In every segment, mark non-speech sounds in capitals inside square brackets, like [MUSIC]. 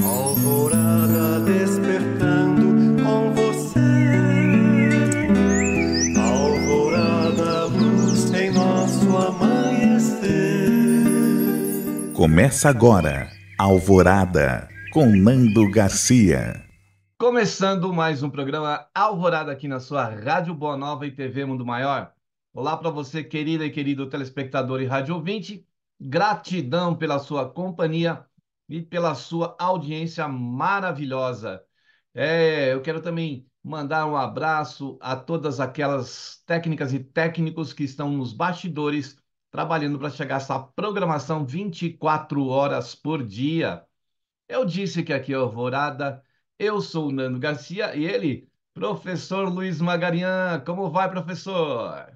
Alvorada despertando com você. Alvorada luz em nosso amanhecer. Começa agora, Alvorada, com Nando Garcia. Começando mais um programa Alvorada aqui na sua Rádio Boa Nova e TV Mundo Maior. Olá para você, querida e querido telespectador e rádio ouvinte. Gratidão pela sua companhia e pela sua audiência maravilhosa. É, eu quero também mandar um abraço a todas aquelas técnicas e técnicos que estão nos bastidores trabalhando para chegar essa programação 24 horas por dia. Eu disse que aqui é Alvorada, eu sou o Nando Garcia e ele, professor Luiz Magarian. Como vai, professor?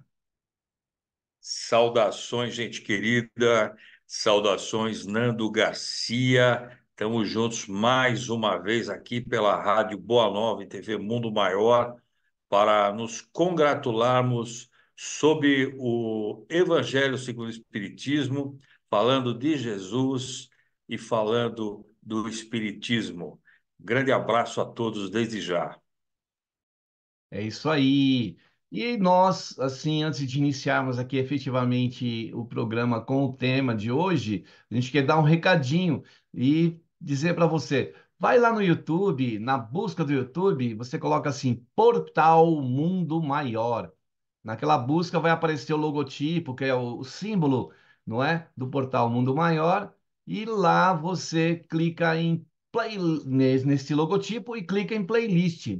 Saudações, gente querida. Saudações, Nando Garcia. Estamos juntos mais uma vez aqui pela Rádio Boa Nova e TV Mundo Maior para nos congratularmos sobre o Evangelho segundo o Espiritismo, falando de Jesus e falando do Espiritismo. Grande abraço a todos desde já. É isso aí. E nós, assim, antes de iniciarmos aqui efetivamente o programa com o tema de hoje, a gente quer dar um recadinho e dizer para você: vai lá no YouTube, na busca do YouTube, você coloca assim, Portal Mundo Maior. Naquela busca vai aparecer o logotipo, que é o, símbolo, não é? Do portal Mundo Maior. E lá você clica em play, nesse logotipo e clica em playlist.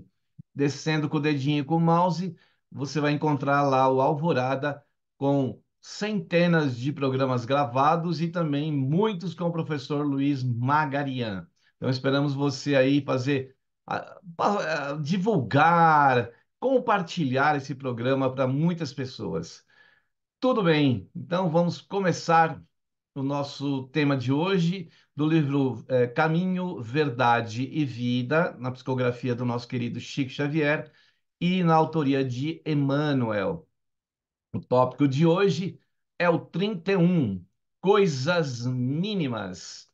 Descendo com o dedinho e com o mouse, você vai encontrar lá o Alvorada com centenas de programas gravados e também muitos com o professor Luiz Magarian. Então esperamos você aí fazer divulgar, compartilhar esse programa para muitas pessoas. Tudo bem, então vamos começar o nosso tema de hoje do livro é, Caminho, Verdade e Vida, na psicografia do nosso querido Chico Xavier, e na autoria de Emmanuel. O tópico de hoje é o 31, coisas mínimas.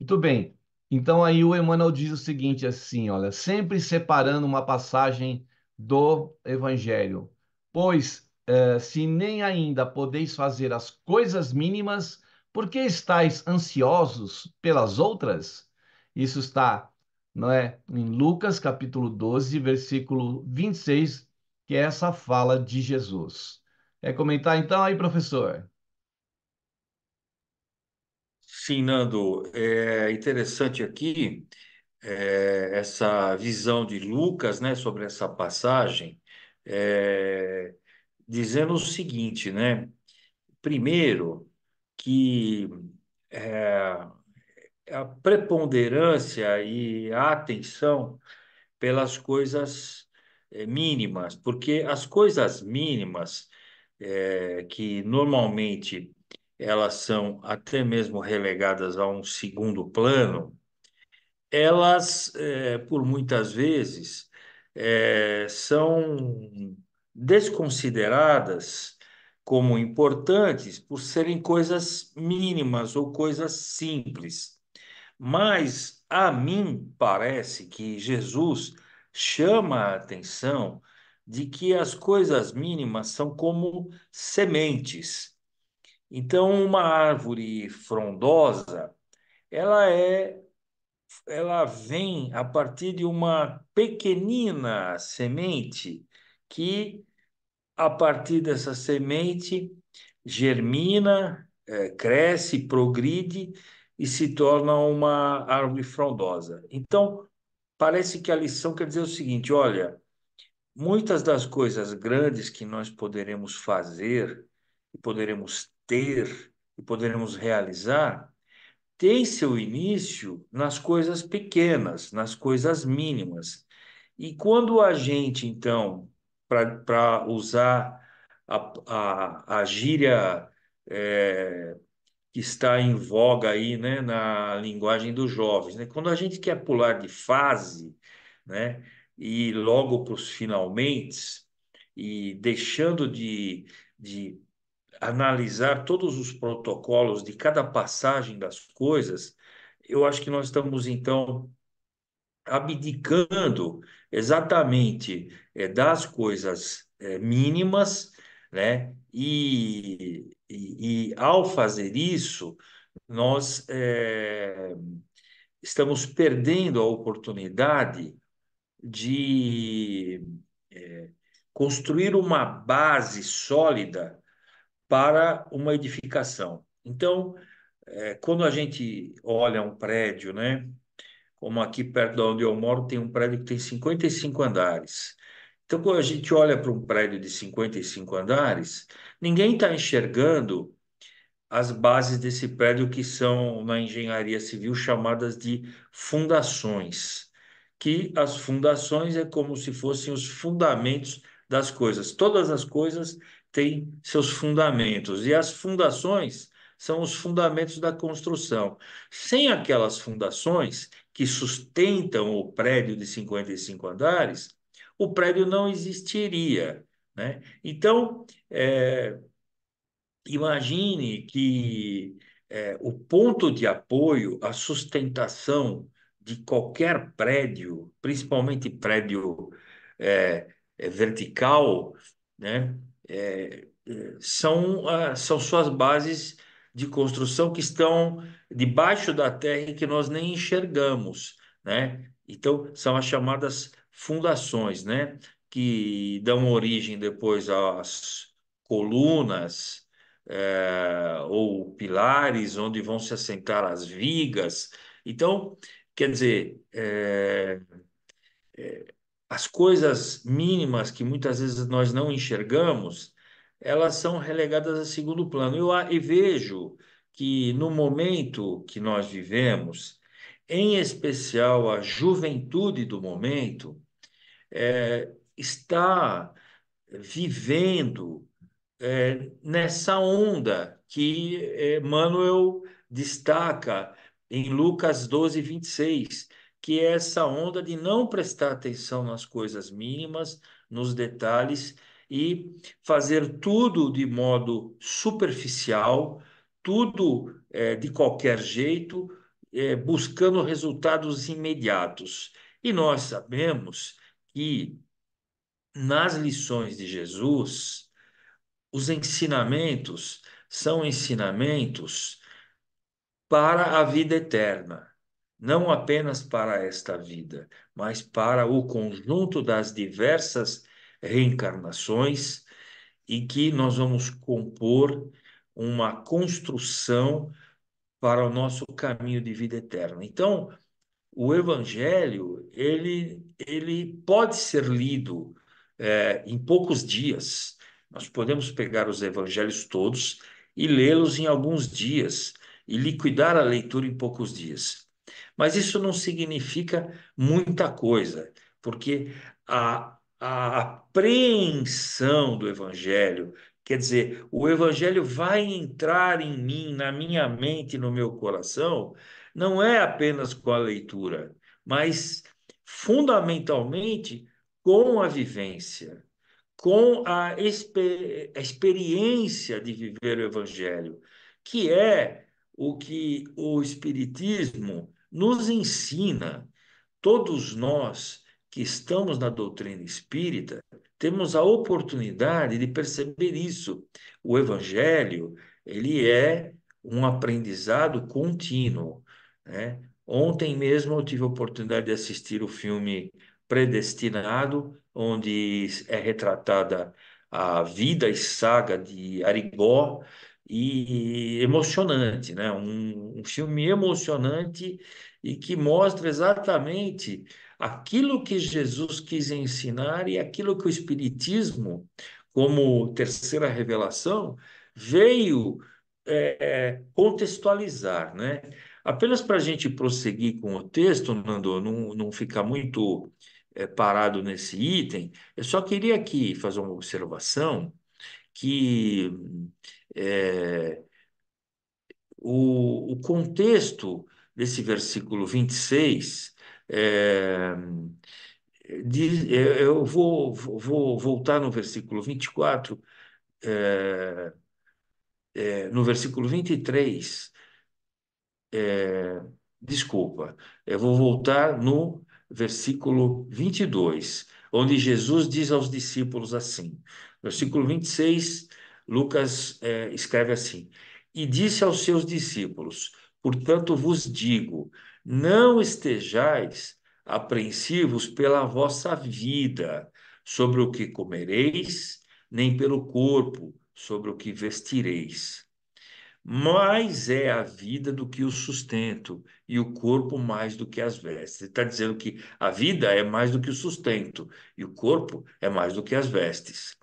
Muito bem. Então aí o Emmanuel diz o seguinte assim, olha, sempre separando uma passagem do evangelho, pois eh, se nem ainda podeis fazer as coisas mínimas, por que estáis ansiosos pelas outras? Isso está não é? Em Lucas capítulo 12, versículo 26, que é essa fala de Jesus. Quer comentar então aí, professor? Sim, Nando, é interessante aqui é, essa visão de Lucas, né, sobre essa passagem, é, dizendo o seguinte, né? Primeiro, que é, a preponderância e a atenção pelas coisas é, mínimas, porque as coisas mínimas, é, que normalmente elas são até mesmo relegadas a um segundo plano, elas, é, por muitas vezes, são desconsideradas como importantes por serem coisas mínimas ou coisas simples. Mas a mim parece que Jesus chama a atenção de que as coisas mínimas são como sementes. Então, uma árvore frondosa, ela é ela vem a partir de uma pequenina semente que a partir dessa semente germina, eh, cresce, progride e se torna uma árvore frondosa. Então, parece que a lição quer dizer o seguinte: olha, muitas das coisas grandes que nós poderemos fazer, e poderemos ter, e poderemos realizar, tem seu início nas coisas pequenas, nas coisas mínimas. E quando a gente, então, para usar a, a, a gíria é, que está em voga aí, né, na linguagem dos jovens. Né? Quando a gente quer pular de fase, né, e logo para os finalmente, e deixando de, de analisar todos os protocolos de cada passagem das coisas, eu acho que nós estamos, então, abdicando exatamente é, das coisas é, mínimas, né? E e, ao fazer isso, nós é, estamos perdendo a oportunidade de é, construir uma base sólida para uma edificação. Então, é, quando a gente olha um prédio, né, como aqui perto de onde eu moro, tem um prédio que tem 55 andares. Então, quando a gente olha para um prédio de 55 andares, ninguém está enxergando as bases desse prédio que são, na engenharia civil, chamadas de fundações. Que as fundações é como se fossem os fundamentos das coisas. Todas as coisas têm seus fundamentos. E as fundações são os fundamentos da construção. Sem aquelas fundações que sustentam o prédio de 55 andares, o prédio não existiria. Né? Então, é, imagine que é, o ponto de apoio, a sustentação de qualquer prédio, principalmente prédio é, é vertical, né? É, é, são, a, ah, são suas bases de construção que estão debaixo da terra e que nós nem enxergamos. Né? Então, são as chamadas fundações, né? Que dão origem depois às colunas é, ou pilares, onde vão se assentar as vigas. Então, quer dizer, é, é, as coisas mínimas que muitas vezes nós não enxergamos, elas são relegadas a segundo plano. Eu, eu vejo que no momento que nós vivemos, em especial a juventude do momento, é, está vivendo é, nessa onda que Emmanuel Manuel destaca em Lucas 12, 26, que é essa onda de não prestar atenção nas coisas mínimas, nos detalhes, e fazer tudo de modo superficial, tudo é, de qualquer jeito, é, buscando resultados imediatos. E nós sabemos que nas lições de Jesus, os ensinamentos são ensinamentos para a vida eterna, não apenas para esta vida, mas para o conjunto das diversas reencarnações e que nós vamos compor uma construção para o nosso caminho de vida eterna. Então, o Evangelho ele ele pode ser lido é, em poucos dias. Nós podemos pegar os Evangelhos todos e lê-los em alguns dias e liquidar a leitura em poucos dias. Mas isso não significa muita coisa, porque a, a apreensão do Evangelho Quer dizer, o evangelho vai entrar em mim, na minha mente, no meu coração, não é apenas com a leitura, mas fundamentalmente com a vivência, com a, exper a experiência de viver o evangelho, que é o que o espiritismo nos ensina. Todos nós que estamos na doutrina espírita, temos a oportunidade de perceber isso. O Evangelho, ele é um aprendizado contínuo. Né? Ontem mesmo eu tive a oportunidade de assistir o filme Predestinado, onde é retratada a vida e saga de Arigó, e emocionante, né? Um, um filme emocionante e que mostra exatamente aquilo que Jesus quis ensinar e aquilo que o Espiritismo, como terceira revelação, veio é, é contextualizar. Né? Apenas para a gente prosseguir com o texto, Nando, não, não ficar muito é, parado nesse item, eu só queria aqui fazer uma observação que é, o, o contexto desse versículo 26 é, diz, eu vou, vou voltar no versículo 24, é, é, no versículo 23, é, desculpa, eu vou voltar no versículo 22, onde Jesus diz aos discípulos assim, versículo 26, Lucas é, escreve assim: E disse aos seus discípulos: Portanto vos digo, não estejais apreensivos pela vossa vida, sobre o que comereis, nem pelo corpo, sobre o que vestireis. Mais é a vida do que o sustento, e o corpo mais do que as vestes. Ele está dizendo que a vida é mais do que o sustento, e o corpo é mais do que as vestes.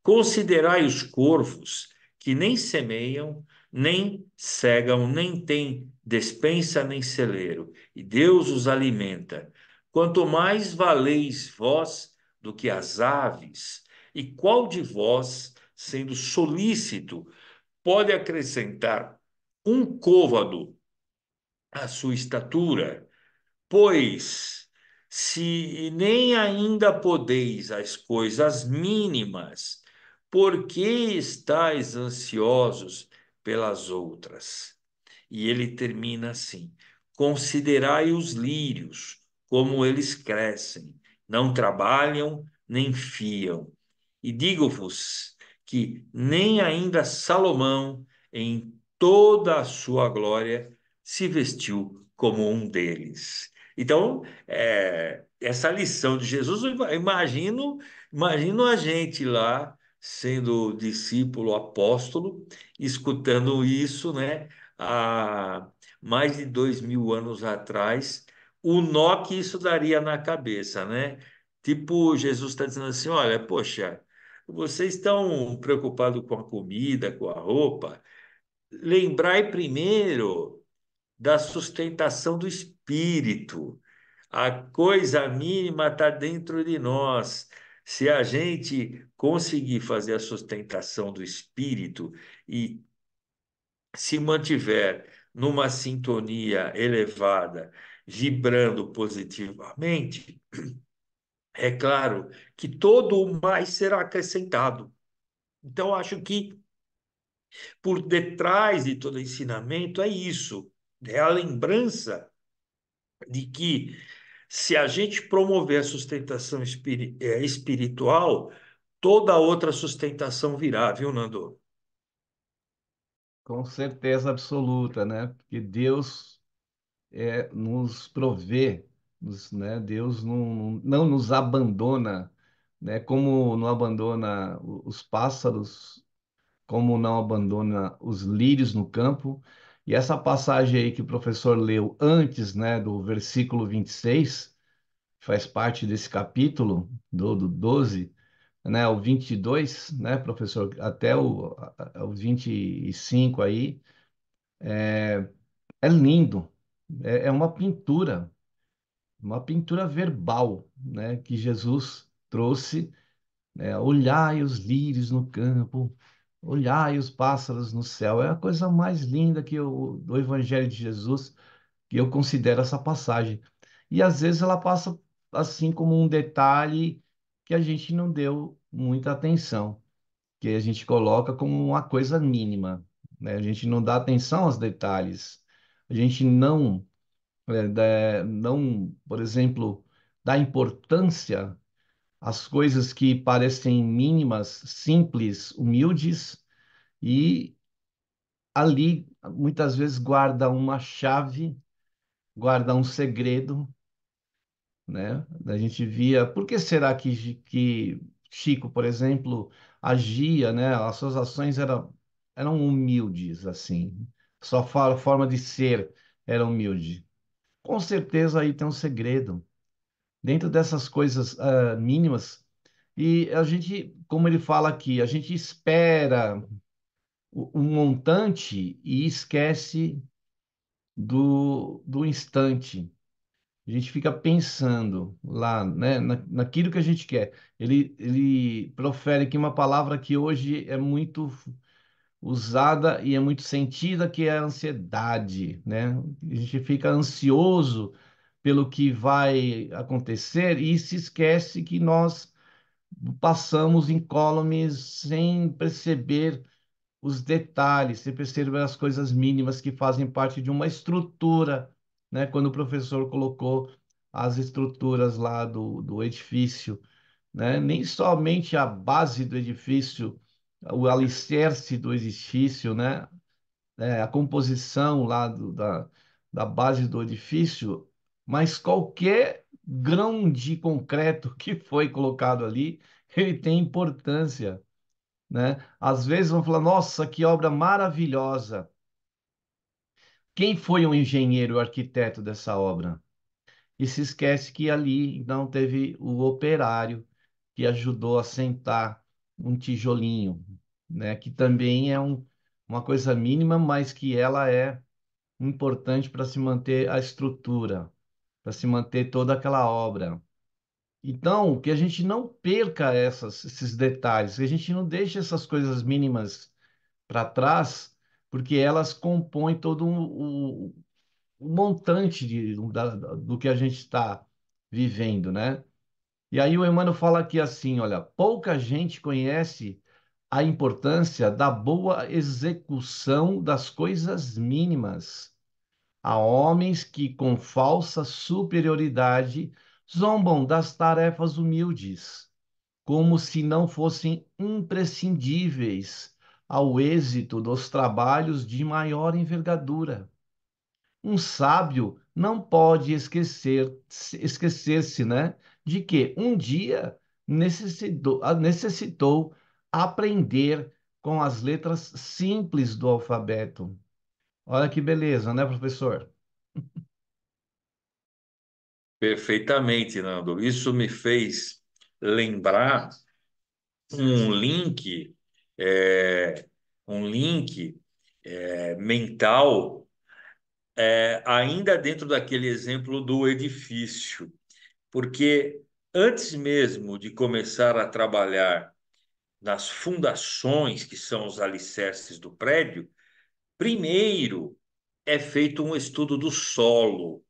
Considerai os corvos, que nem semeiam, nem cegam, nem têm despensa nem celeiro, e Deus os alimenta. Quanto mais valeis vós do que as aves, e qual de vós, sendo solícito, pode acrescentar um côvado à sua estatura? Pois, se nem ainda podeis as coisas mínimas, por que estáis ansiosos pelas outras. E ele termina assim: Considerai os lírios, como eles crescem, não trabalham nem fiam. E digo-vos que nem ainda Salomão, em toda a sua glória, se vestiu como um deles. Então, é, essa lição de Jesus, eu imagino, imagino a gente lá sendo discípulo apóstolo, escutando isso, né, há mais de dois mil anos atrás, o nó que isso daria na cabeça, né? Tipo, Jesus está dizendo assim: olha, poxa, vocês estão preocupados com a comida, com a roupa, lembrai primeiro da sustentação do espírito. A coisa mínima está dentro de nós. Se a gente conseguir fazer a sustentação do espírito e se mantiver numa sintonia elevada, vibrando positivamente, é claro que todo o mais será acrescentado. Então, acho que por detrás de todo ensinamento é isso, é a lembrança de que se a gente promover a sustentação é, espiritual, toda outra sustentação virá, viu, Nando? Com certeza absoluta, né? Porque Deus é, nos provê, nos, né? Deus não, não nos abandona, né? Como não abandona os pássaros, como não abandona os lírios no campo, e essa passagem aí que o professor leu antes, né, do versículo 26, faz parte desse capítulo do, do 12, né, o 22, né, professor, até o, o 25 aí, é, é lindo, é, é uma pintura, uma pintura verbal, né, que Jesus trouxe, né, olhai os lírios no campo, olhar os pássaros no céu. É a coisa mais linda que eu, do Evangelho de Jesus, que eu considero essa passagem. E às vezes ela passa assim como um detalhe que a gente não deu muita atenção, que a gente coloca como uma coisa mínima. Né? A gente não dá atenção aos detalhes. A gente não, é, não por exemplo, dá importância as coisas que parecem mínimas, simples, humildes, e ali muitas vezes guarda uma chave, guarda um segredo, né? A gente via, por que será que, que Chico, por exemplo, agia, né? As suas ações eram, eram humildes, assim. Sua forma de ser era humilde. Com certeza aí tem um segredo dentro dessas coisas uh, mínimas. E a gente, como ele fala aqui, a gente espera um montante e esquece do, do instante. A gente fica pensando lá, né, na, naquilo que a gente quer. Ele, ele profere aqui uma palavra que hoje é muito usada e é muito sentida, que é a ansiedade, né? A gente fica ansioso pelo que vai acontecer e se esquece que nós passamos em incólumes sem perceber os detalhes, sem perceber as coisas mínimas que fazem parte de uma estrutura, né? Quando o professor colocou as estruturas lá do, do edifício, né? Nem somente a base do edifício, o alicerce do edifício, né? É, a composição lá do, da, da base do edifício mas qualquer grão de concreto que foi colocado ali, ele tem importância, né? Às vezes vão falar, nossa, que obra maravilhosa. Quem foi o um engenheiro, o arquiteto dessa obra? E se esquece que ali, então, teve o operário que ajudou a sentar um tijolinho, né? Que também é um, uma coisa mínima, mas que ela é importante para se manter a estrutura para se manter toda aquela obra. Então, que a gente não perca essas, esses detalhes, que a gente não deixe essas coisas mínimas para trás, porque elas compõem todo o um, um, um montante de, da, do que a gente está vivendo, né? E aí o Emmanuel fala aqui assim, olha, pouca gente conhece a importância da boa execução das coisas mínimas a homens que, com falsa superioridade, zombam das tarefas humildes, como se não fossem imprescindíveis ao êxito dos trabalhos de maior envergadura. Um sábio não pode esquecer esquecer-se, né, de que um dia necessitou, necessitou aprender com as letras simples do alfabeto Olha que beleza, né, professor? Perfeitamente, Nando. Isso me fez lembrar um link, é, um link é, mental, é, ainda dentro daquele exemplo do edifício, porque antes mesmo de começar a trabalhar nas fundações que são os alicerces do prédio, Primeiro, é feito um estudo do solo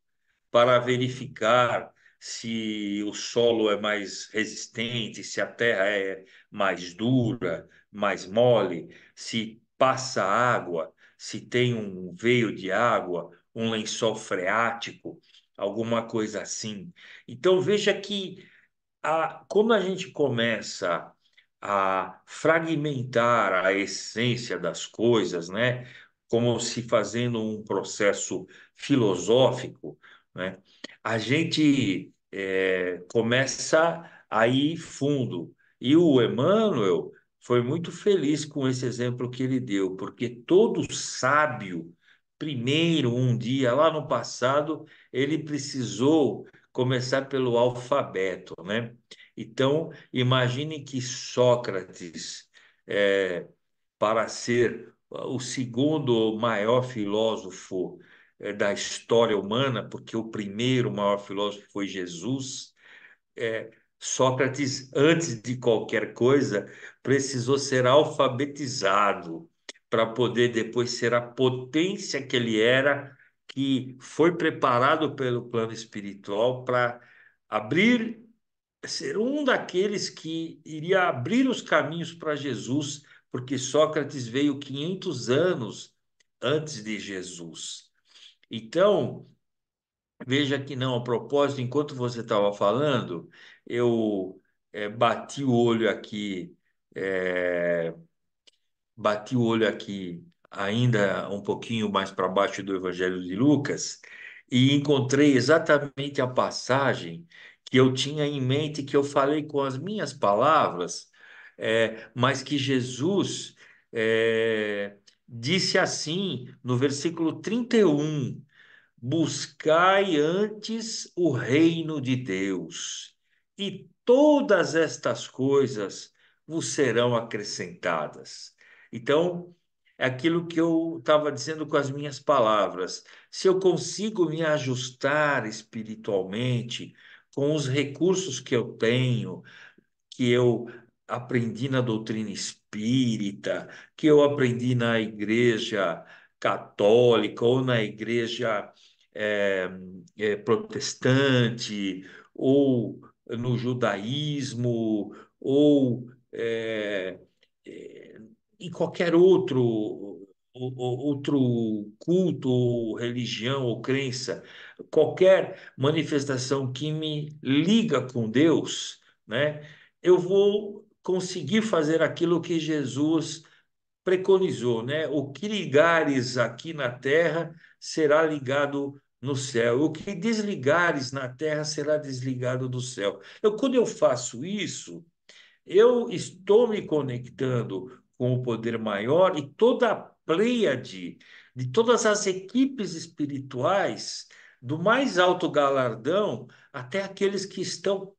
para verificar se o solo é mais resistente, se a terra é mais dura, mais mole, se passa água, se tem um veio de água, um lençol freático, alguma coisa assim. Então veja que a, quando a gente começa a fragmentar a essência das coisas, né? como se fazendo um processo filosófico, né? a gente é, começa a ir fundo. E o Emmanuel foi muito feliz com esse exemplo que ele deu, porque todo sábio, primeiro, um dia, lá no passado, ele precisou começar pelo alfabeto. Né? Então, imagine que Sócrates, é, para ser o segundo maior filósofo eh, da história humana, porque o primeiro maior filósofo foi Jesus, é, Sócrates, antes de qualquer coisa, precisou ser alfabetizado para poder depois ser a potência que ele era, que foi preparado pelo plano espiritual para abrir, ser um daqueles que iria abrir os caminhos para Jesus porque Sócrates veio 500 anos antes de Jesus. Então, veja que não, a propósito, enquanto você estava falando, eu é, bati o olho aqui, é, bati o olho aqui ainda um pouquinho mais para baixo do Evangelho de Lucas e encontrei exatamente a passagem que eu tinha em mente, que eu falei com as minhas palavras é, mas que Jesus é, disse assim no versículo 31: Buscai antes o reino de Deus, e todas estas coisas vos serão acrescentadas. Então, é aquilo que eu estava dizendo com as minhas palavras. Se eu consigo me ajustar espiritualmente com os recursos que eu tenho, que eu aprendi na doutrina espírita, que eu aprendi na igreja católica ou na igreja é, é, protestante ou no judaísmo ou é, em qualquer outro outro culto ou religião ou crença qualquer manifestação que me liga com Deus né eu vou conseguir fazer aquilo que Jesus preconizou, né? O que ligares aqui na terra será ligado no céu. O que desligares na terra será desligado do céu. Eu, quando eu faço isso, eu estou me conectando com o poder maior e toda a pleiade de todas as equipes espirituais, do mais alto galardão até aqueles que estão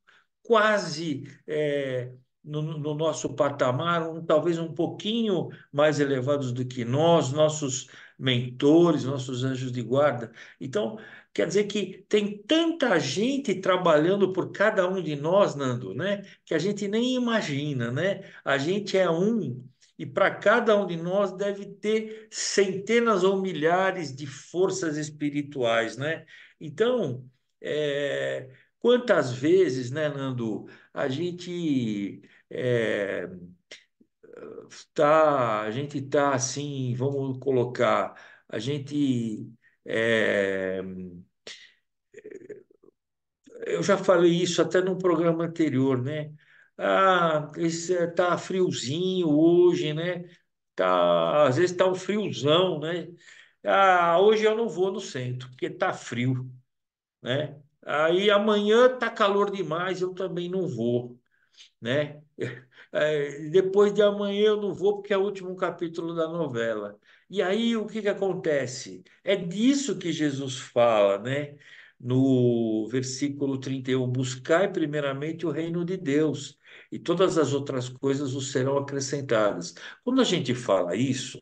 quase é, no, no, nosso patamar, um, talvez um pouquinho mais elevados do que nós, nossos mentores, nossos anjos de guarda. Então, quer dizer que tem tanta gente trabalhando por cada um de nós, Nando, né? Que a gente nem imagina, né? A gente é um. E para cada um de nós deve ter centenas ou milhares de forças espirituais, né? Então, é, quantas vezes, né, Nando, a gente é, tá, a gente está assim, vamos colocar, a gente é, eu já falei isso até no programa anterior, né? Ah, está é, friozinho hoje, né? Tá, às vezes está um friozão, né? Ah, hoje eu não vou no centro, porque está frio, né? Aí amanhã está calor demais, eu também não vou, né? é, depois de amanhã eu não vou porque é o último capítulo da novela. E aí o que, que acontece? É disso que Jesus fala, né? No versículo 31, buscai primeiramente o reino de Deus e todas as outras coisas os serão acrescentadas. Quando a gente fala isso,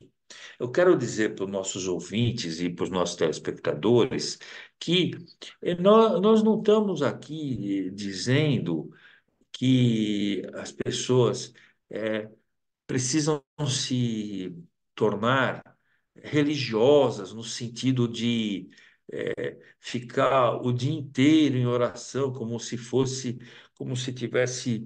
eu quero dizer para os nossos ouvintes e para os nossos telespectadores que eh, nós, nós não estamos aqui eh, dizendo que as pessoas é, precisam se tornar religiosas no sentido de é, ficar o dia inteiro em oração como se fosse como se tivesse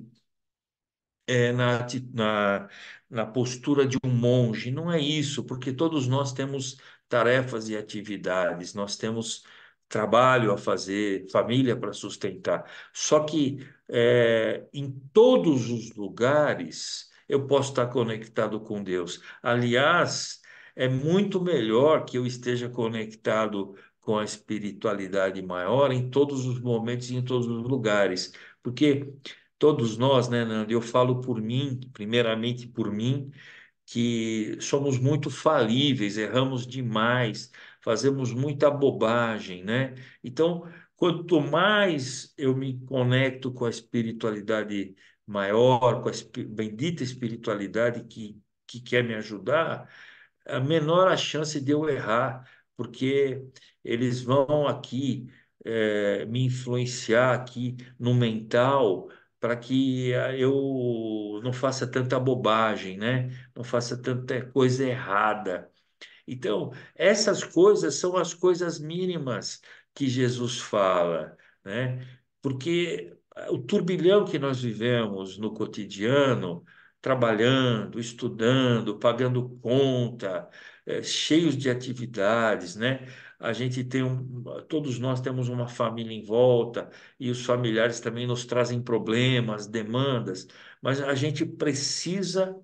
é, na, na, na postura de um monge não é isso porque todos nós temos tarefas e atividades nós temos trabalho a fazer família para sustentar só que é, em todos os lugares eu posso estar conectado com Deus. Aliás, é muito melhor que eu esteja conectado com a espiritualidade maior em todos os momentos e em todos os lugares, porque todos nós, né, Nando, eu falo por mim, primeiramente por mim, que somos muito falíveis, erramos demais, fazemos muita bobagem, né? Então, Quanto mais eu me conecto com a espiritualidade maior, com a esp bendita espiritualidade que, que quer me ajudar, a menor a chance de eu errar, porque eles vão aqui é, me influenciar aqui no mental para que ah, eu não faça tanta bobagem, né? Não faça tanta coisa errada. Então, essas coisas são as coisas mínimas, que Jesus fala, né? Porque eh, o turbilhão que nós vivemos no cotidiano, trabalhando, estudando, pagando conta, é, cheios de atividades, né? A gente tem um, todos nós temos uma família em volta e os familiares também nos trazem problemas, demandas, mas a gente precisa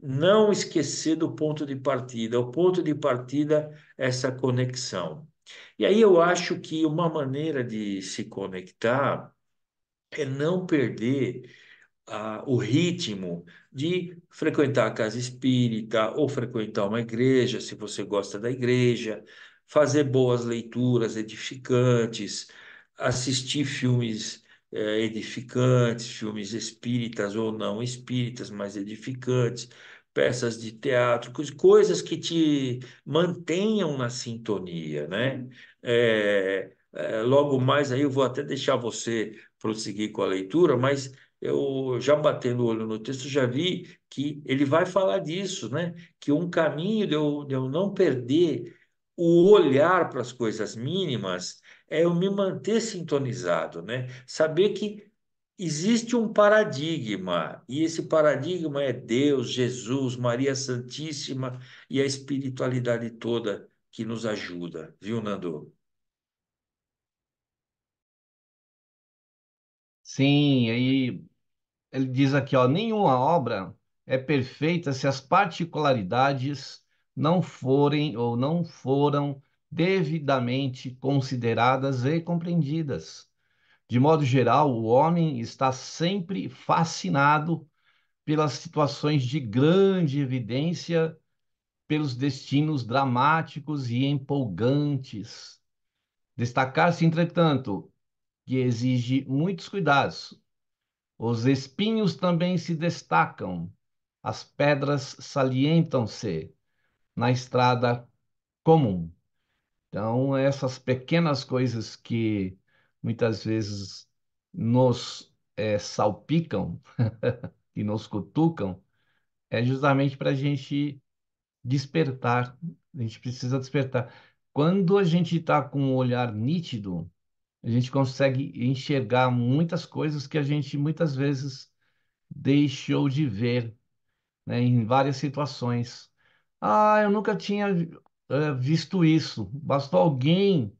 não esquecer do ponto de partida. O ponto de partida é essa conexão. E aí eu acho que uma maneira de se conectar é não perder ah, o ritmo de frequentar a casa espírita ou frequentar uma igreja, se você gosta da igreja, fazer boas leituras edificantes, assistir filmes eh, edificantes, filmes espíritas ou não espíritas, mas edificantes, peças de teatro, coisas que te mantenham na sintonia, né? É, é, logo mais aí eu vou até deixar você prosseguir com a leitura, mas eu já batendo o olho no texto já vi que ele vai falar disso, né? Que um caminho de eu, de eu não perder o olhar para as coisas mínimas é eu me manter sintonizado, né? Saber que existe um paradigma, e esse paradigma é Deus, Jesus, Maria Santíssima e a espiritualidade toda que nos ajuda, viu, Nando? Sim, aí ele diz aqui, ó, nenhuma obra é perfeita se as particularidades não forem ou não foram devidamente consideradas e compreendidas. De modo geral, o homem está sempre fascinado pelas situações de grande evidência, pelos destinos dramáticos e empolgantes. Destacar-se, entretanto, que exige muitos cuidados. Os espinhos também se destacam, as pedras salientam-se na estrada comum. Então, essas pequenas coisas que muitas vezes nos é, salpicam, [LAUGHS] e nos cutucam, é justamente para a gente despertar. A gente precisa despertar. Quando a gente está com um olhar nítido, a gente consegue enxergar muitas coisas que a gente muitas vezes deixou de ver né, em várias situações. Ah, eu nunca tinha eh, visto isso. Bastou alguém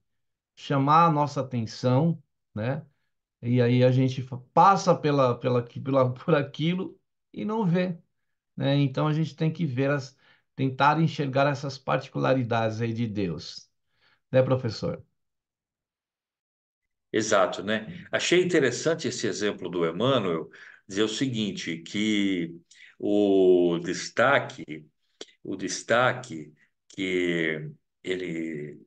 chamar a nossa atenção, né? E aí a gente passa pela, pela, pela, [LAUGHS] por aquilo e não vê, né? Então a gente tem que ver as, tentar enxergar essas particularidades aí de Deus, né, professor? Exato, né? Achei interessante esse exemplo do Emmanuel dizer o seguinte, que o destaque, o destaque que ele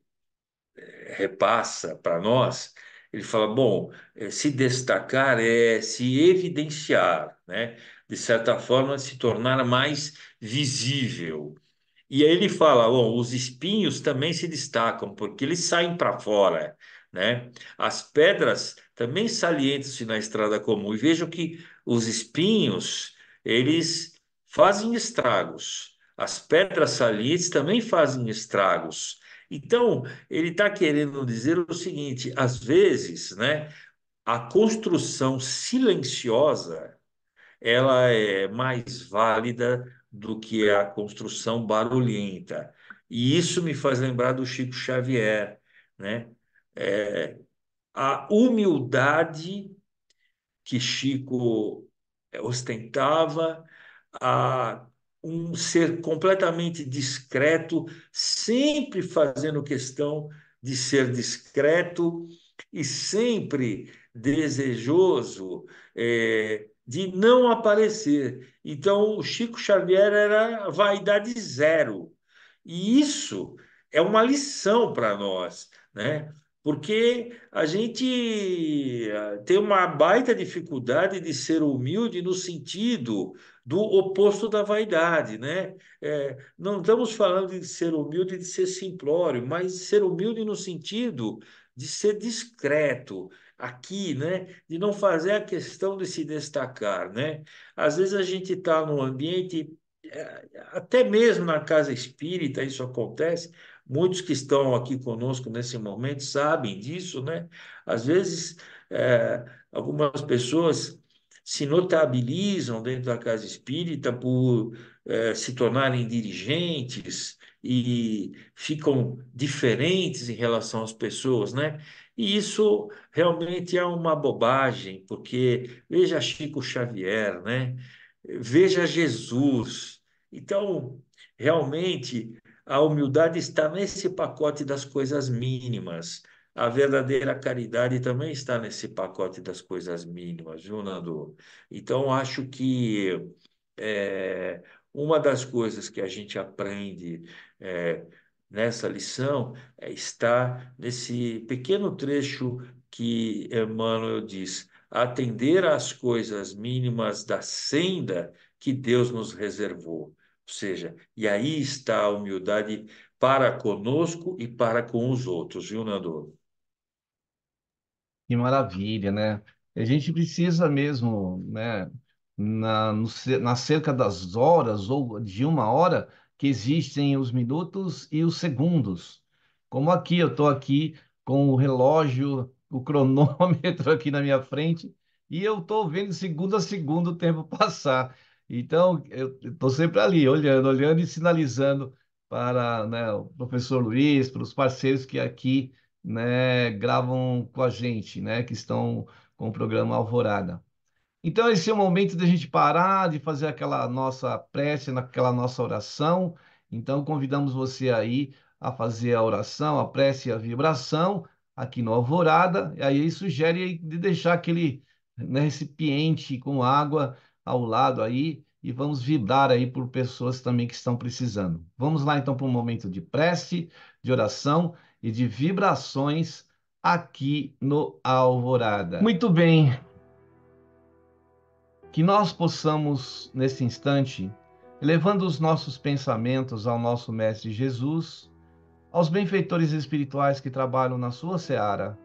repassa para nós, ele fala, bom, eh, se destacar é se evidenciar, né? de certa forma se tornar mais visível. E aí ele fala, bom, os espinhos também se destacam, porque eles saem para fora, né? As pedras também salientam-se na estrada comum. E vejam que os espinhos, eles fazem estragos. As pedras salientes também fazem estragos. Então, ele está querendo dizer o seguinte: às vezes, né, a construção silenciosa ela é mais válida do que a construção barulhenta. E isso me faz lembrar do Chico Xavier, né? É, a humildade que Chico ostentava, a um ser completamente discreto, sempre fazendo questão de ser discreto e sempre desejoso é, de não aparecer. Então, o Chico Xavier era vaidade zero. E isso é uma lição para nós, né? porque a gente ah, tem uma baita dificuldade de ser humilde no sentido do oposto da vaidade, né? É, não estamos falando de ser humilde, de ser simplório, mas ser humilde no sentido de ser discreto aqui, né? De não fazer a questão de se destacar, né? Às vezes a gente está num ambiente, é, até mesmo na casa espírita, isso acontece. Muitos que estão aqui conosco nesse momento sabem disso, né? Às vezes é, algumas pessoas se notabilizam dentro da casa espírita por eh, se tornarem dirigentes e ficam diferentes em relação às pessoas, né? E isso realmente é uma bobagem, porque veja Chico Xavier, né? Veja Jesus. Então, realmente, a humildade está nesse pacote das coisas mínimas a verdadeira caridade também está nesse pacote das coisas mínimas, viu, Nando? Então, acho que é, uma das coisas que a gente aprende é, nessa lição é, está nesse pequeno trecho que Emmanuel diz: atender às coisas mínimas da senda que Deus nos reservou. Ou seja, e aí está a humildade para conosco e para com os outros, viu, Nando? Que maravilha, né? A gente precisa mesmo, né, na, no, na cerca das horas ou de uma hora, que existem os minutos e os segundos. Como aqui, eu estou aqui com o relógio, o cronômetro [LAUGHS] aqui na minha frente, e eu estou vendo segundo a segundo o tempo passar. Então, eu estou sempre ali, olhando, olhando e sinalizando para né, o professor Luiz, para os parceiros que aqui né, gravam com a gente, né, que estão com o programa Alvorada. Então, esse é o momento da gente parar, de fazer aquela nossa prece, aquela nossa oração. Então, convidamos você aí a fazer a oração, a prece e a vibração aqui no Alvorada. E aí, sugere de deixar aquele né, recipiente com água ao lado aí e vamos vibrar aí por pessoas também que estão precisando. Vamos lá, então, para um momento de prece, de oração e de vibrações aqui no Alvorada. Muito bem. Que nós possamos, nesse instante, levando os nossos pensamentos ao nosso Mestre Jesus, aos benfeitores espirituais que trabalham na sua seara,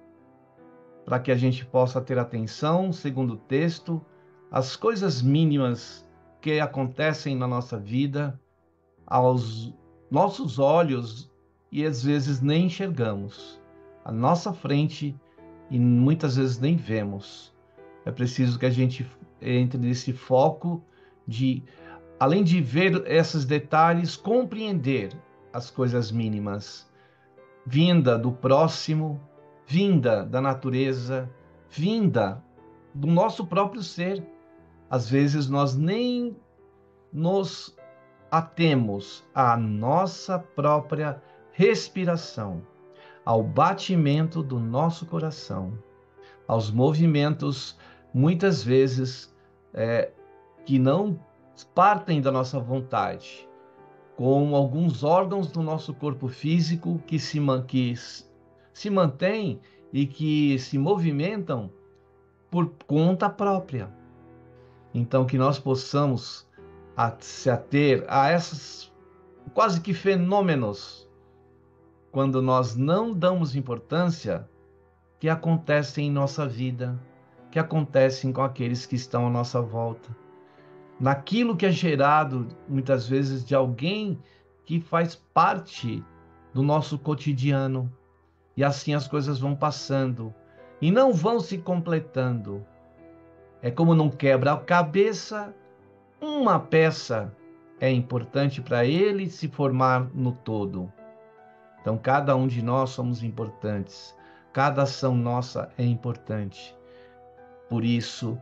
para que a gente possa ter atenção, segundo o texto, às coisas mínimas que acontecem na nossa vida, aos nossos olhos e às vezes nem enxergamos. À nossa frente e muitas vezes nem vemos. É preciso que a gente entre nesse foco de, além de ver esses detalhes, compreender as coisas mínimas, vinda do próximo, vinda da natureza, vinda do nosso próprio ser. Às vezes nós nem nos atemos à nossa própria respiração, ao batimento do nosso coração, aos movimentos, muitas vezes, é, que não partem da nossa vontade, com alguns órgãos do nosso corpo físico que se, que se mantêm e que se movimentam por conta própria. Então, que nós possamos se ater a esses quase que fenômenos quando nós não damos importância, que acontecem em nossa vida, que acontecem com aqueles que estão à nossa volta. Naquilo que é gerado, muitas vezes, de alguém que faz parte do nosso cotidiano. E assim as coisas vão passando e não vão se completando. É como não quebra a cabeça, uma peça é importante para ele se formar no todo. Então, cada um de nós somos importantes. Cada ação nossa é importante. Por isso,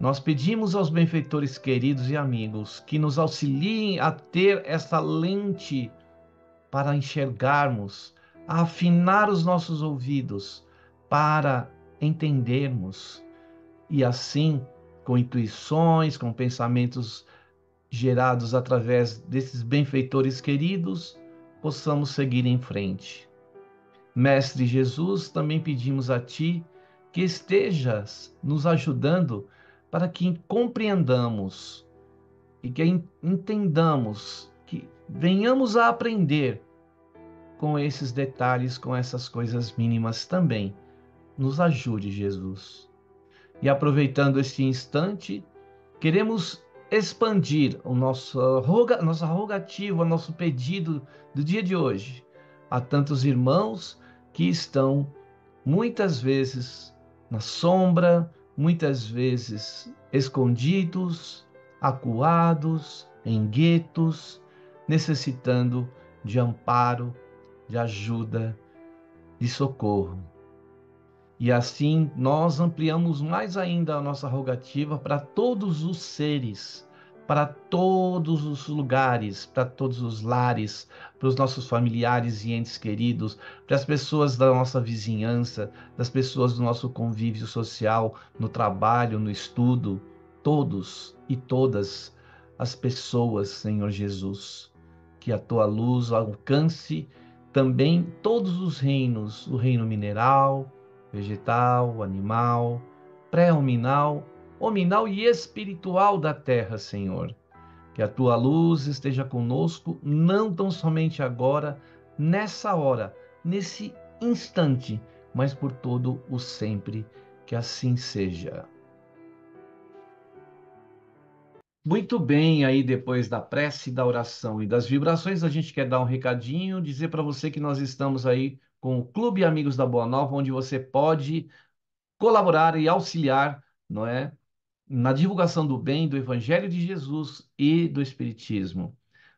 nós pedimos aos benfeitores queridos e amigos que nos auxiliem a ter essa lente para enxergarmos, a afinar os nossos ouvidos, para entendermos e assim, com intuições, com pensamentos gerados através desses benfeitores queridos, possamos seguir em frente. Mestre Jesus, também pedimos a Ti que estejas nos ajudando para que compreendamos e que entendamos, que venhamos a aprender com esses detalhes, com essas coisas mínimas também. Nos ajude, Jesus. E aproveitando este instante, queremos expandir o nosso nossa rogativa, nosso pedido do dia de hoje a tantos irmãos que estão muitas vezes na sombra, muitas vezes escondidos, acuados, em guetos, necessitando de amparo, de ajuda, de socorro. E assim nós ampliamos mais ainda a nossa rogativa para todos os seres, para todos os lugares, para todos os lares, para os nossos familiares e entes queridos, para as pessoas da nossa vizinhança, das pessoas do nosso convívio social, no trabalho, no estudo, todos e todas as pessoas, Senhor Jesus, que a tua luz alcance também todos os reinos, o reino mineral, vegetal, animal, pré ominal hominal e espiritual da terra, Senhor. Que a tua luz esteja conosco, não tão somente agora, nessa hora, nesse instante, mas por todo o sempre. Que assim seja. Muito bem, aí depois da prece, da oração e das vibrações, a gente quer dar um recadinho, dizer para você que nós estamos aí com o Clube Amigos da Boa Nova, onde você pode colaborar e auxiliar, não é, na divulgação do bem, do Evangelho de Jesus e do Espiritismo.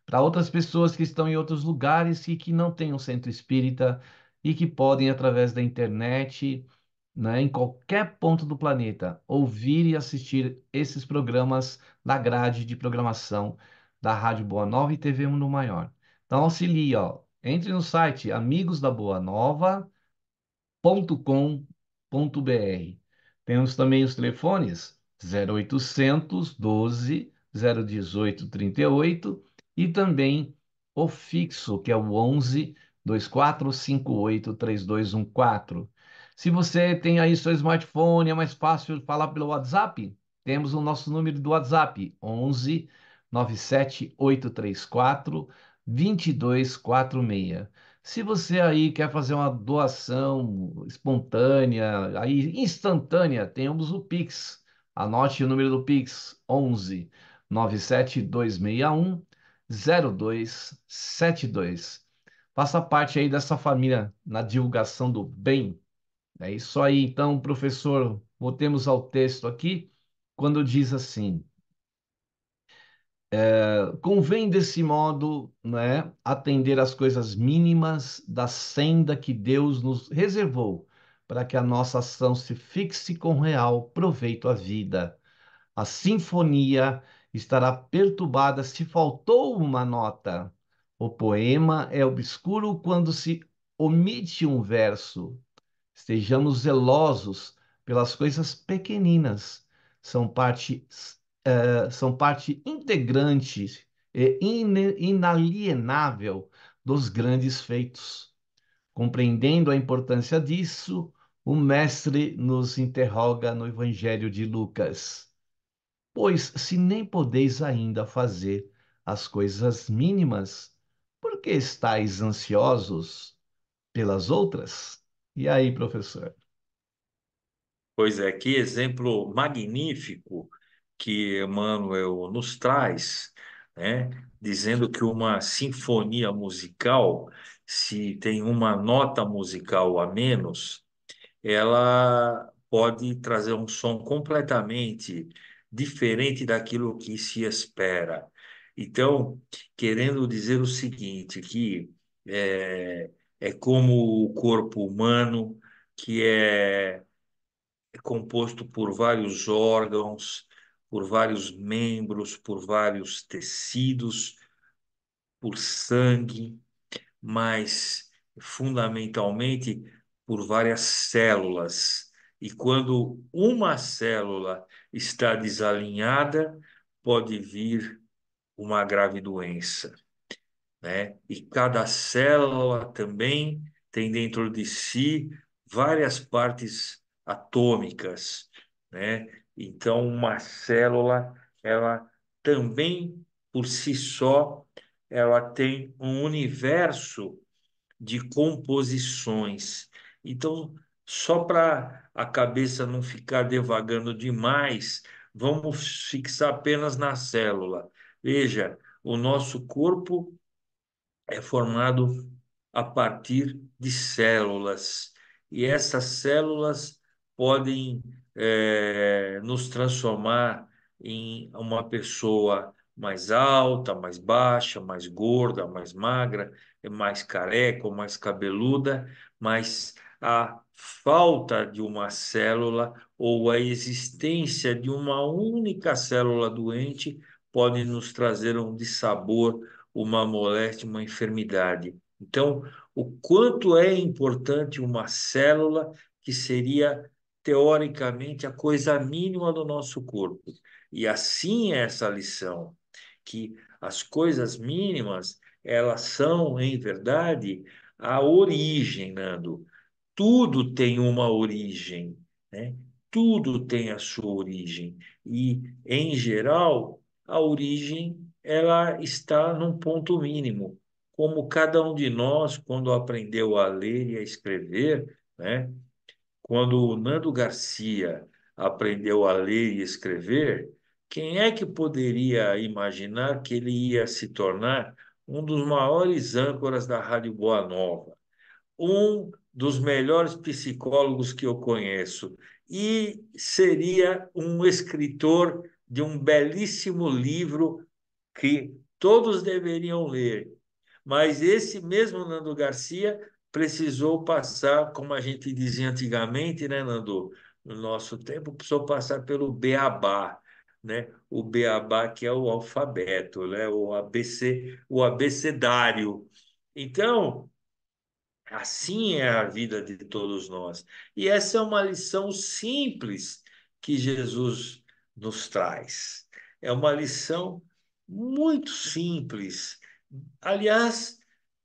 Para outras pessoas que estão em outros lugares e que não têm um centro espírita e que podem, através da internet, né, em qualquer ponto do planeta, ouvir e assistir esses programas da grade de programação da Rádio Boa Nova e TV Mundo Maior. Então, auxilie, ó, entre no site amigosdaboanova.com.br. Temos também os telefones 0800 12 018 38 e também o fixo, que é o 11 2458 3214. Se você tem aí seu smartphone, é mais fácil falar pelo WhatsApp. Temos o nosso número do WhatsApp, 11 97834 2246. Se você aí quer fazer uma doação espontânea, aí instantânea, temos o Pix. Anote o número do Pix: 11 97261 0272. Faça parte aí dessa família na divulgação do bem. É isso aí, então, professor. Voltemos ao texto aqui, quando diz assim: é, convém desse modo, né, atender às coisas mínimas da senda que Deus nos reservou, para que a nossa ação se fixe com real proveito à vida. A sinfonia estará perturbada se faltou uma nota. O poema é obscuro quando se omite um verso. Estejamos zelosos pelas coisas pequeninas, são parte eh, são parte integrante eh, e inalienável dos grandes feitos. Compreendendo a importância disso, o Mestre nos interroga no Evangelho de Lucas. Pois se nem podeis ainda fazer as coisas mínimas, por que estáis ansiosos pelas outras? E aí, professor? Pois é, que exemplo magnífico que Emmanuel nos traz, né? dizendo que uma sinfonia musical, se tem uma nota musical a menos, ela pode trazer um som completamente diferente daquilo que se espera. Então, querendo dizer o seguinte, que é, é como o corpo humano, que é, é composto por vários órgãos, por vários membros, por vários tecidos, por sangue, mas fundamentalmente por várias células. E quando uma célula está desalinhada, pode vir uma grave doença. Né? E cada célula também tem dentro de si várias partes atômicas, né? Então, uma célula, ela também por si só, ela tem um universo de composições. Então, só para a cabeça não ficar devagando demais, vamos fixar apenas na célula. Veja, o nosso corpo é formado a partir de células, e essas células podem é, nos transformar em uma pessoa mais alta, mais baixa, mais gorda, mais magra, mais careca, mais cabeluda, mas a falta de uma célula ou a existência de uma única célula doente pode nos trazer um dissabor, uma moléstia, uma enfermidade. Então, o quanto é importante uma célula que seria teoricamente, a coisa mínima do nosso corpo. E assim é essa lição, que as coisas mínimas, elas são, em verdade, a origem, Nando. Tudo tem uma origem, né? Tudo tem a sua origem. E, em geral, a origem ela está num ponto mínimo. Como cada um de nós, quando aprendeu a ler e a escrever, né? Quando o Nando Garcia aprendeu a ler e escrever, quem é que poderia imaginar que ele ia se tornar um dos maiores âncoras da Rádio Boa Nova, um dos melhores psicólogos que eu conheço e seria um escritor de um belíssimo livro que todos deveriam ler. Mas esse mesmo Nando Garcia precisou passar, como a gente dizia antigamente, né, Nando, no nosso tempo, precisou passar pelo beabá, né? O beabá que é o alfabeto, né? O ABC, o abecedário. Então, assim é a vida de todos nós. E essa é uma lição simples que Jesus nos traz. É uma lição muito simples. Aliás,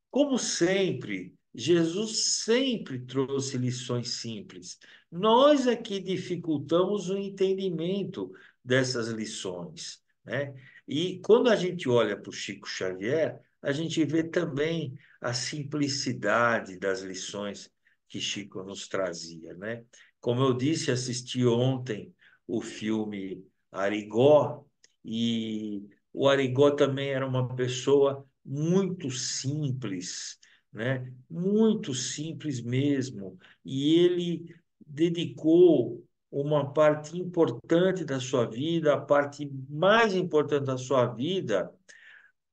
como sempre, Jesus sempre trouxe lições simples. Nós aqui é dificultamos o entendimento dessas lições. Né? E quando a gente olha para o Chico Xavier, a gente vê também a simplicidade das lições que Chico nos trazia. Né? Como eu disse, assisti ontem o filme Arigó, e o Arigó também era uma pessoa muito simples né? muito simples mesmo. E ele dedicou uma parte importante da sua vida, a parte mais importante da sua vida,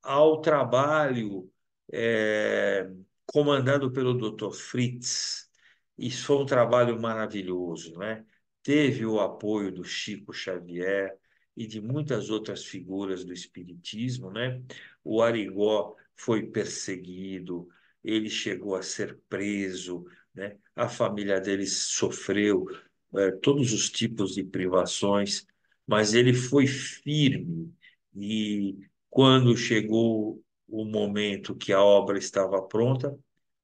ao trabalho é, comandado pelo Dr. Fritz. Isso foi um trabalho maravilhoso, né? Teve o apoio do Chico Xavier e de muitas outras figuras do espiritismo, né? O Arigó foi perseguido, ele chegou a ser preso, né? a família dele sofreu é, todos os tipos de privações, mas ele foi firme e quando chegou o momento que a obra estava pronta,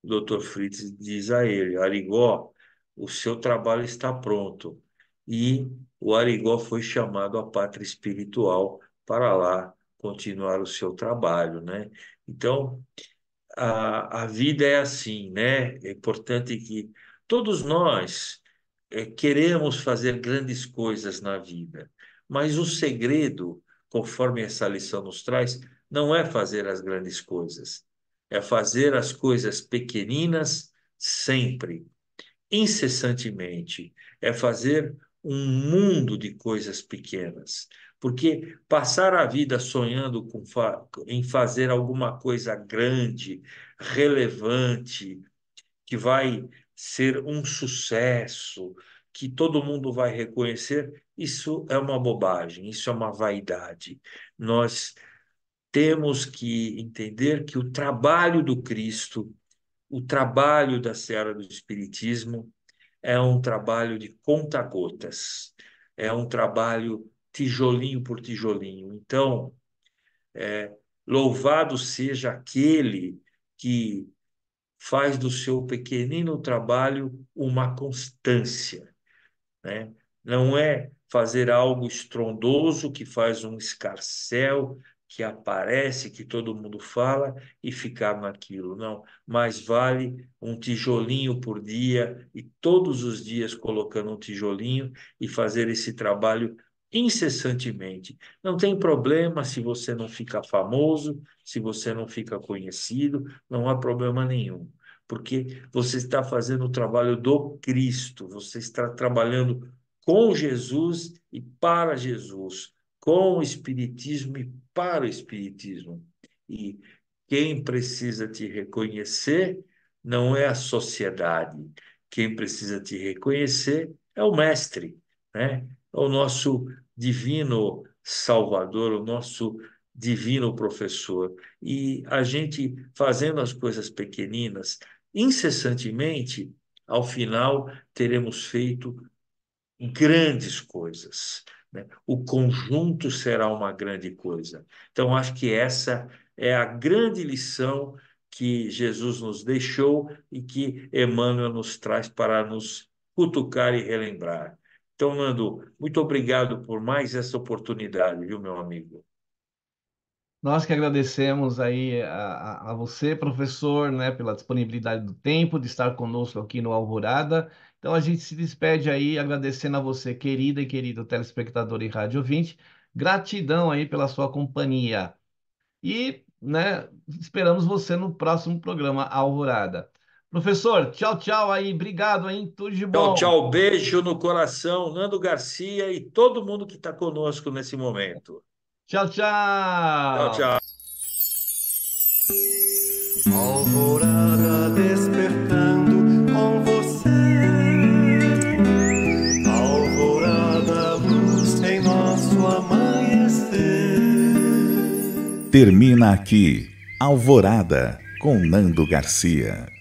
o Dr. Fritz diz a ele, Arigó, o seu trabalho está pronto. E o Arigó foi chamado à pátria espiritual para lá continuar o seu trabalho, né? Então, a, a vida é assim, né? É importante que todos nós é, queremos fazer grandes coisas na vida, mas o segredo, conforme essa lição nos traz, não é fazer as grandes coisas, é fazer as coisas pequeninas sempre, incessantemente, é fazer um mundo de coisas pequenas, porque passar a vida sonhando com, em fazer alguma coisa grande, relevante, que vai ser um sucesso, que todo mundo vai reconhecer, isso é uma bobagem, isso é uma vaidade. Nós temos que entender que o trabalho do Cristo, o trabalho da seara do Espiritismo, é um trabalho de conta-gotas, é um trabalho tijolinho por tijolinho. Então, é, louvado seja aquele que faz do seu pequenino trabalho uma constância. Né? Não é fazer algo estrondoso que faz um escarcel, que aparece, que todo mundo fala e ficar naquilo. Não, mais vale um tijolinho por dia e todos os dias colocando um tijolinho e fazer esse trabalho incessantemente. Não tem problema se você não fica famoso, se você não fica conhecido, não há problema nenhum, porque você está fazendo o trabalho do Cristo, você está trabalhando com Jesus e para Jesus, com o Espiritismo e para o Espiritismo. E quem precisa te reconhecer não é a sociedade, quem precisa te reconhecer é o Mestre, né? ao nosso divino Salvador, o nosso divino professor. E a gente fazendo as coisas pequeninas incessantemente, ao final teremos feito grandes coisas. Né? O conjunto será uma grande coisa. Então, acho que essa é a grande lição que Jesus nos deixou e que Emmanuel nos traz para nos cutucar e relembrar. Então, Nando, muito obrigado por mais essa oportunidade, viu, meu amigo? Nós que agradecemos aí a, a, você, professor, né, pela disponibilidade do tempo de estar conosco aqui no Alvorada. Então a gente se despede aí agradecendo a você, querida e querido telespectador e rádio ouvinte. Gratidão aí pela sua companhia. E, né, esperamos você no próximo programa Alvorada. Professor, tchau, tchau aí. Obrigado aí. Tudo de bom. Tchau, tchau. Beijo no coração, Nando Garcia e todo mundo que está conosco nesse momento. Tchau, tchau. Tchau, tchau. Alvorada despertando com você. Alvorada luz em nosso amanhecer. Termina aqui Alvorada com Nando Garcia.